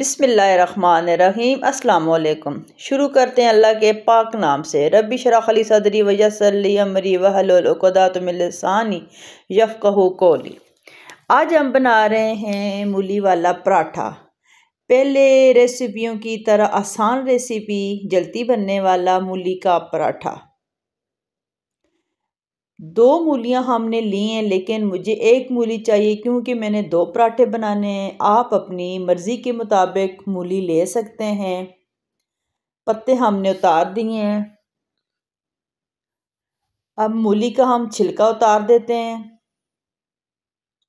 बिसमीम् अल्लाम शुरू करते हैं अल्लाह के पाक नाम से रबी शराखली सदरी वजसली अमरी वहलदातमिलसानी यफ़ू कोली आज हम बना रहे हैं मूली वाला पराठा पहले रेसिपियों की तरह आसान रेसिपी जल्दी बनने वाला मूली का पराठा दो मूलियाँ हमने ली हैं लेकिन मुझे एक मूली चाहिए क्योंकि मैंने दो पराठे बनाने हैं आप अपनी मर्ज़ी के मुताबिक मूली ले सकते हैं पत्ते हमने उतार दिए हैं अब मूली का हम छिलका उतार देते हैं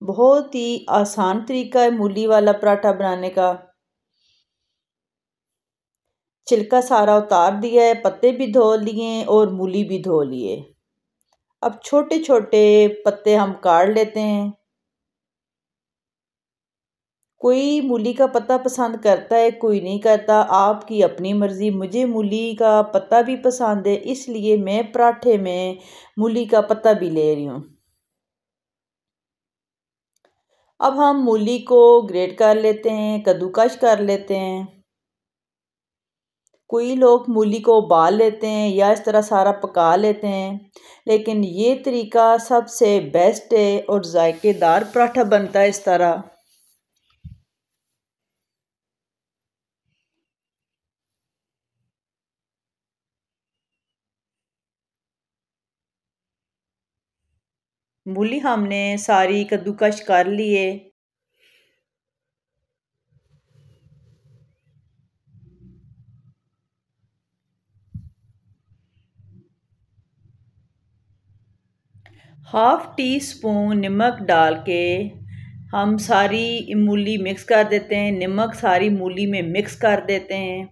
बहुत ही आसान तरीका है मूली वाला पराठा बनाने का छिलका सारा उतार दिया है पत्ते भी धो लिए और मूली भी धो लिए अब छोटे छोटे पत्ते हम काट लेते हैं कोई मूली का पत्ता पसंद करता है कोई नहीं करता आपकी अपनी मर्ज़ी मुझे मूली का पत्ता भी पसंद है इसलिए मैं पराठे में मूली का पत्ता भी ले रही हूँ अब हम मूली को ग्रेट कर लेते हैं कद्दूकश कर लेते हैं कोई लोग मूली को उबाल लेते हैं या इस तरह सारा पका लेते हैं लेकिन ये तरीका सबसे बेस्ट है और ज़ायकेदार पराठा बनता है इस तरह मूली हमने सारी कद्दूकश कर लिए हाफ़ टी स्पून नमक डाल के हम सारी मूली मिक्स कर देते हैं नमक सारी मूली में मिक्स कर देते हैं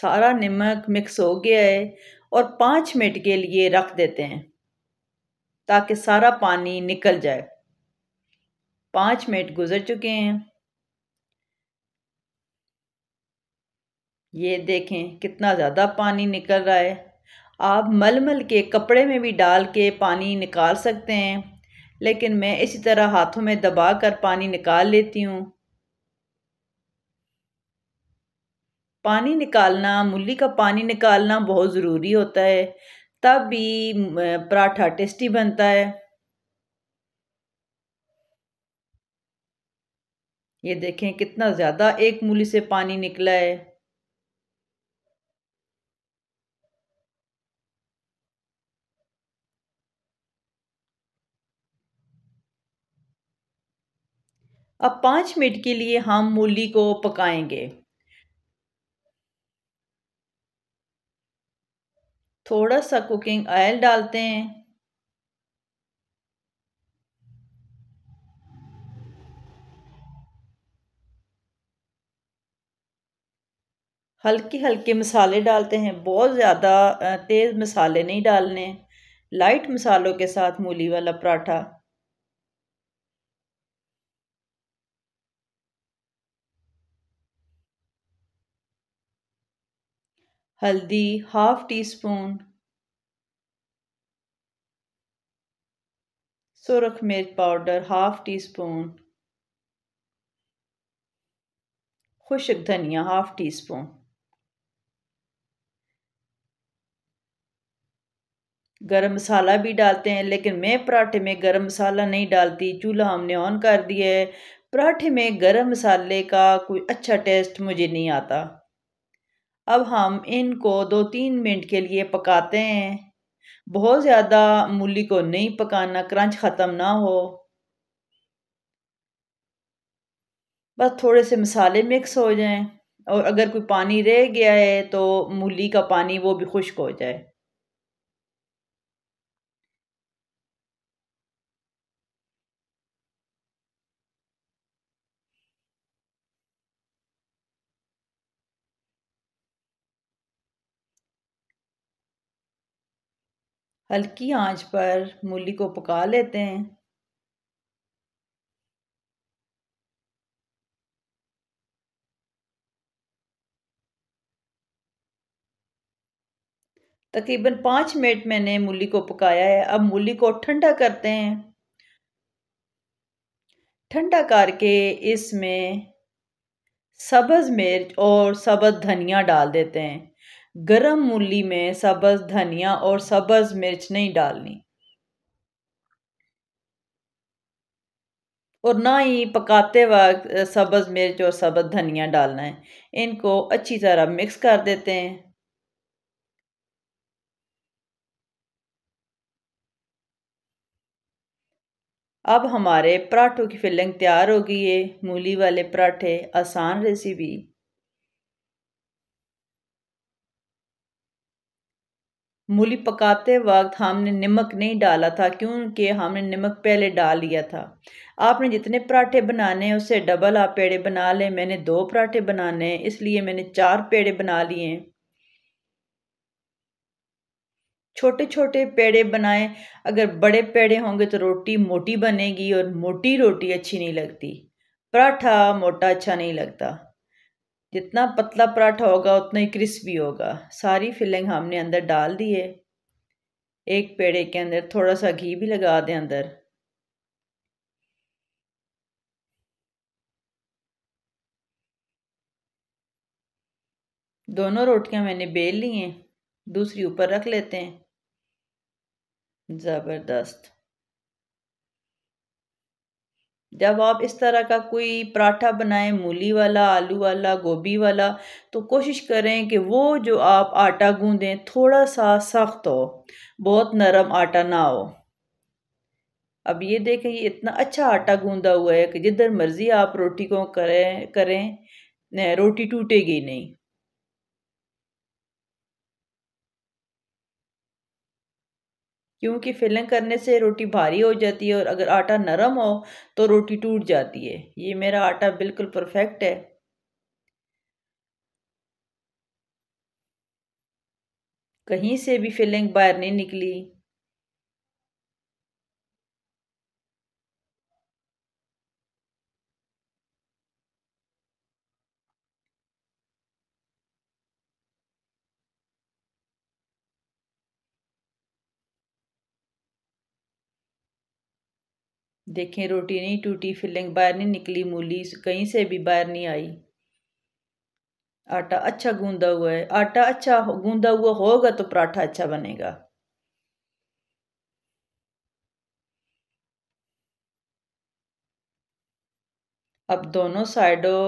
सारा नमक मिक्स हो गया है और पाँच मिनट के लिए रख देते हैं ताकि सारा पानी निकल जाए पाँच मिनट गुज़र चुके हैं ये देखें कितना ज़्यादा पानी निकल रहा है आप मलमल के कपड़े में भी डाल के पानी निकाल सकते हैं लेकिन मैं इसी तरह हाथों में दबा कर पानी निकाल लेती हूँ पानी निकालना मूली का पानी निकालना बहुत ज़रूरी होता है तब भी पराठा टेस्टी बनता है ये देखें कितना ज़्यादा एक मूली से पानी निकला है अब पाँच मिनट के लिए हम मूली को पकाएंगे थोड़ा सा कुकिंग ऑयल डालते हैं हल्के हल्के मसाले डालते हैं बहुत ज़्यादा तेज़ मसाले नहीं डालने लाइट मसालों के साथ मूली वाला पराठा हल्दी हाफ टी स्पून सुरख मिर्च पाउडर हाफ टी स्पून खुशक धनिया हाफ टी स्पून गरम मसाला भी डालते हैं लेकिन मैं पराठे में गरम मसाला नहीं डालती चूल्हा हमने ऑन कर दिया है पराठे में गरम मसाले का कोई अच्छा टेस्ट मुझे नहीं आता अब हम इनको दो तीन मिनट के लिए पकाते हैं बहुत ज़्यादा मूली को नहीं पकाना क्रंच ख़त्म ना हो बस थोड़े से मसाले मिक्स हो जाएं और अगर कोई पानी रह गया है तो मूली का पानी वो भी खुश्क हो जाए हल्की आंच पर मूली को पका लेते हैं तकरीबन पाँच मिनट मैंने मूली को पकाया है अब मूली को ठंडा करते हैं ठंडा करके इसमें सब्ज़ मिर्च और सब्ज़ धनिया डाल देते हैं गरम मूली में सब्ज़ धनिया और सब्ज़ मिर्च नहीं डालनी और ना ही पकाते वक्त सब्ज़ मिर्च और सब्ज़ धनिया डालना है इनको अच्छी तरह मिक्स कर देते हैं अब हमारे पराठों की फिलिंग तैयार हो गई है मूली वाले पराठे आसान रेसिपी मूली पकाते वक्त हमने नमक नहीं डाला था क्योंकि हमने नमक पहले डाल लिया था आपने जितने पराठे बनाने हैं उससे डबल आप पेड़े बना लें मैंने दो पराठे बनाने हैं इसलिए मैंने चार पेड़े बना लिए छोटे छोटे पेड़े बनाए अगर बड़े पेड़े होंगे तो रोटी मोटी बनेगी और मोटी रोटी अच्छी नहीं लगती पराठा मोटा अच्छा नहीं लगता जितना पतला पराठा होगा उतना ही क्रिस्पी होगा सारी फिलिंग हमने अंदर डाल दी है एक पेड़े के अंदर थोड़ा सा घी भी लगा दें अंदर दोनों रोटियां मैंने बेल ली हैं दूसरी ऊपर रख लेते हैं ज़बरदस्त जब आप इस तरह का कोई पराठा बनाएं मूली वाला आलू वाला गोभी वाला तो कोशिश करें कि वो जो आप आटा गूंदें थोड़ा सा सख्त हो बहुत नरम आटा ना हो अब ये देखें ये इतना अच्छा आटा गूंदा हुआ है कि जिधर मर्ज़ी आप रोटी को करें करें रोटी टूटेगी नहीं क्योंकि फिलिंग करने से रोटी भारी हो जाती है और अगर आटा नरम हो तो रोटी टूट जाती है ये मेरा आटा बिल्कुल परफेक्ट है कहीं से भी फिलिंग बाहर नहीं निकली देखें रोटी नहीं टूटी फिलिंग बाहर नहीं निकली मूली कहीं से भी बाहर नहीं आई आटा अच्छा गूंदा हुआ है आटा अच्छा गूंदा हुआ होगा तो पराठा अच्छा बनेगा अब दोनों साइडों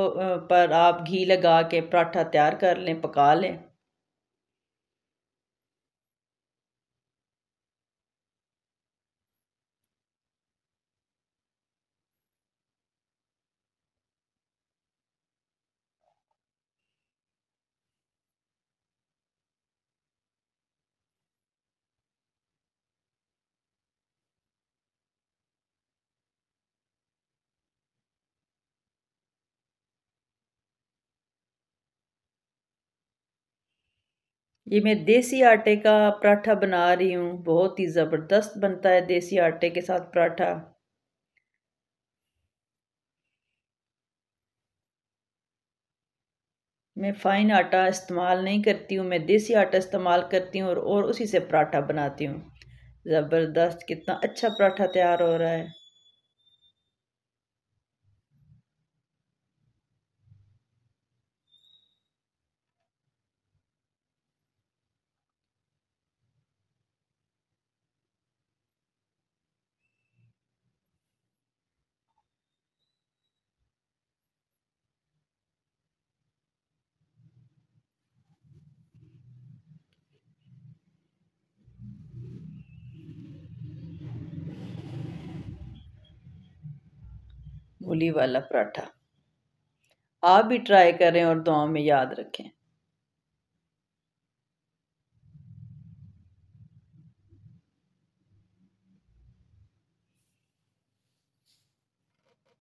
पर आप घी लगा के पराठा तैयार कर लें पका लें ये मैं देसी आटे का पराठा बना रही हूँ बहुत ही ज़बरदस्त बनता है देसी आटे के साथ पराठा मैं फ़ाइन आटा इस्तेमाल नहीं करती हूँ मैं देसी आटा इस्तेमाल करती हूँ और, और उसी से पराठा बनाती हूँ ज़बरदस्त कितना अच्छा पराठा तैयार हो रहा है मूली वाला पराठा आप भी ट्राई करें और दुआ में याद रखें